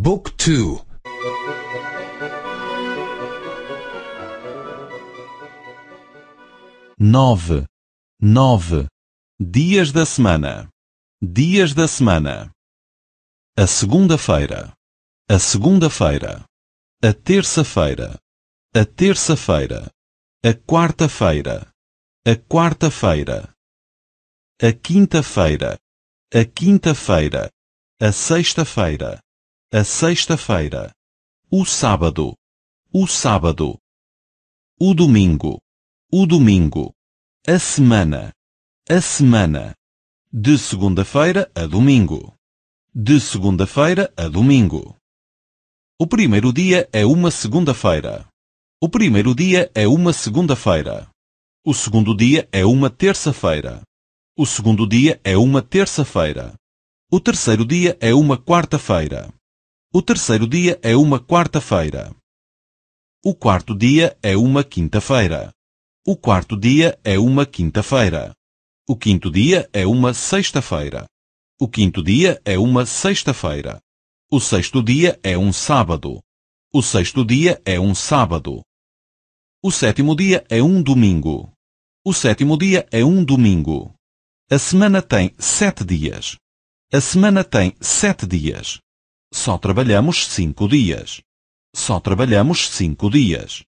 Book 2 9 9 Dias da semana Dias da semana A segunda-feira A segunda-feira A terça-feira A terça-feira A quarta-feira A quarta-feira A quinta-feira A quinta-feira A sexta-feira a sexta-feira, o sábado, o sábado, o domingo, o domingo, a semana, a semana, de segunda-feira a domingo, de segunda-feira a domingo. O primeiro dia é uma segunda-feira. O primeiro dia é uma segunda-feira. O segundo dia é uma terça-feira. O segundo dia é uma terça-feira. O terceiro dia é uma quarta-feira. O terceiro dia é uma quarta-feira. O quarto dia é uma quinta-feira. O quarto dia é uma quinta-feira. O quinto dia é uma sexta-feira. O quinto dia é uma sexta-feira. O sexto dia é um sábado. O sexto dia é um sábado. O sétimo dia é um domingo. O sétimo dia é um domingo. A semana tem sete dias. A semana tem sete dias. Só trabalhamos cinco dias. Só trabalhamos cinco dias.